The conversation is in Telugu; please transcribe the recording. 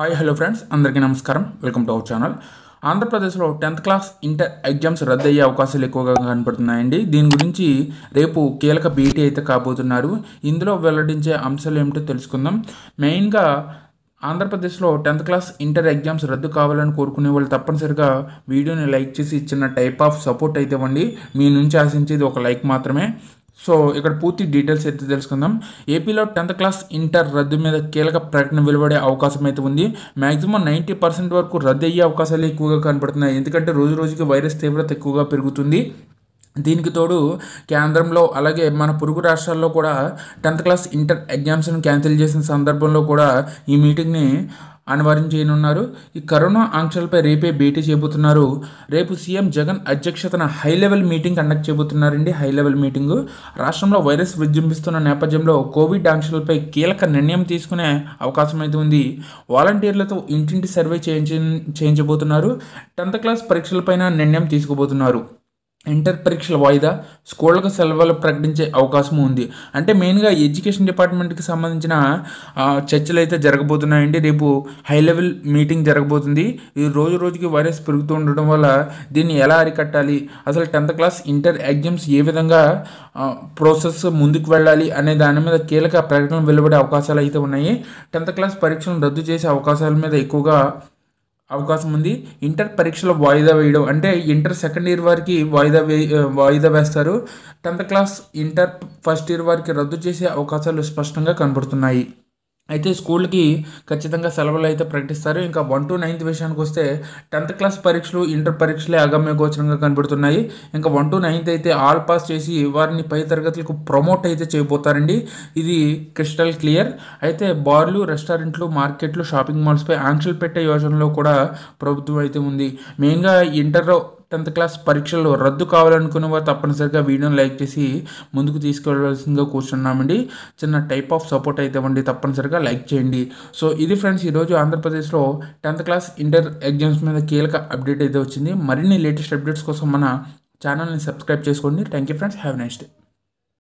హాయ్ హలో ఫ్రెండ్స్ అందరికీ నమస్కారం వెల్కమ్ టు అవర్ ఛానల్ ఆంధ్రప్రదేశ్లో టెన్త్ క్లాస్ ఇంటర్ ఎగ్జామ్స్ రద్దయ్యే అవకాశాలు ఎక్కువగా కనపడుతున్నాయండి దీని గురించి రేపు కీలక భేటీ అయితే కాబోతున్నారు ఇందులో వెల్లడించే అంశాలు ఏమిటో తెలుసుకుందాం మెయిన్గా ఆంధ్రప్రదేశ్లో టెన్త్ క్లాస్ ఇంటర్ ఎగ్జామ్స్ రద్దు కావాలని కోరుకునే వాళ్ళు తప్పనిసరిగా వీడియోని లైక్ చేసి ఇచ్చిన టైప్ ఆఫ్ సపోర్ట్ అయితే ఇవ్వండి మీ నుంచి ఆశించేది ఒక లైక్ మాత్రమే సో ఇక్కడ పూర్తి డీటెయిల్స్ అయితే తెలుసుకుందాం ఏపీలో టెన్త్ క్లాస్ ఇంటర్ రద్దు మీద కీలక ప్రకటన వెలువడే అవకాశం అయితే ఉంది మ్యాక్సిమం నైంటీ పర్సెంట్ వరకు రద్దు అయ్యే అవకాశాలు ఎక్కువగా కనపడుతున్నాయి ఎందుకంటే రోజు రోజుకి వైరస్ తీవ్రత ఎక్కువగా పెరుగుతుంది దీనికి తోడు కేంద్రంలో అలాగే మన పొరుగు రాష్ట్రాల్లో కూడా టెన్త్ క్లాస్ ఇంటర్ ఎగ్జామ్స్ను క్యాన్సిల్ చేసిన సందర్భంలో కూడా ఈ మీటింగ్ని అనివార్యం చేయనున్నారు ఈ కరోనా ఆంక్షలపై రేపే భేటీ చేయబోతున్నారు రేపు సీఎం జగన్ అధ్యక్షతన హై లెవెల్ మీటింగ్ కండక్ట్ చేయబోతున్నారండి హై లెవెల్ మీటింగు రాష్ట్రంలో వైరస్ విజృంభిస్తున్న నేపథ్యంలో కోవిడ్ ఆంక్షలపై కీలక నిర్ణయం తీసుకునే అవకాశం అయితే ఉంది వాలంటీర్లతో ఇంటింటి సర్వే చేయించబోతున్నారు టెన్త్ క్లాస్ పరీక్షలపైన నిర్ణయం తీసుకోబోతున్నారు ఇంటర్ పరీక్షల వాయిదా స్కూళ్ళకు సెలవులు ప్రకటించే అవకాశం ఉంది అంటే మెయిన్గా ఎడ్యుకేషన్ డిపార్ట్మెంట్కి సంబంధించిన చర్చలు అయితే జరగబోతున్నాయండి రేపు హై లెవెల్ మీటింగ్ జరగబోతుంది ఈ రోజు రోజుకి వైరస్ పెరుగుతూ ఉండడం వల్ల దీన్ని ఎలా అరికట్టాలి అసలు టెన్త్ క్లాస్ ఇంటర్ ఎగ్జామ్స్ ఏ విధంగా ప్రాసెస్ ముందుకు వెళ్ళాలి అనే దాని మీద కీలక ప్రకటనలు వెలువడే అవకాశాలు అయితే ఉన్నాయి టెన్త్ క్లాస్ పరీక్షలను రద్దు చేసే అవకాశాల మీద ఎక్కువగా అవకాశం ఉంది ఇంటర్ పరీక్షలు వాయిదా వేయడం అంటే ఇంటర్ సెకండ్ ఇయర్ వారికి వాయిదా వే వాయిదా వేస్తారు tenth class inter first year వారికి రద్దు చేసే అవకాశాలు స్పష్టంగా కనబడుతున్నాయి అయితే స్కూల్కి ఖచ్చితంగా సెలవులు అయితే ప్రకటిస్తారు ఇంకా వన్ టు నైన్త్ విషయానికి వస్తే టెన్త్ క్లాస్ పరీక్షలు ఇంటర్ పరీక్షలే అగమ్య గోచరంగా కనబడుతున్నాయి ఇంకా వన్ టు నైన్త్ అయితే ఆల్ పాస్ చేసి వారిని పై తరగతులకు ప్రమోట్ అయితే చేయబోతారండి ఇది క్రిస్టల్ క్లియర్ అయితే బార్లు రెస్టారెంట్లు మార్కెట్లు షాపింగ్ మాల్స్పై ఆంక్షలు పెట్టే యోజనలో కూడా ప్రభుత్వం అయితే ఉంది మెయిన్గా ఇంటర్ టెన్త్ క్లాస్ పరీక్షలు రద్దు కావాలనుకున్న వారు తప్పనిసరిగా వీడియోని లైక్ చేసి ముందుకు తీసుకెళ్లవలసిందిగా కూర్చున్నామండి చిన్న టైప్ ఆఫ్ సపోర్ట్ అయితే ఉండి తప్పనిసరిగా లైక్ చేయండి సో ఇది ఫ్రెండ్స్ ఈరోజు ఆంధ్రప్రదేశ్లో టెన్త్ క్లాస్ ఇంటర్ ఎగ్జామ్స్ మీద కీలక అప్డేట్ అయితే వచ్చింది మరిన్ని లేటెస్ట్ అప్డేట్స్ కోసం మన ఛానల్ని సబ్స్క్రైబ్ చేసుకోండి thank you friends have nice day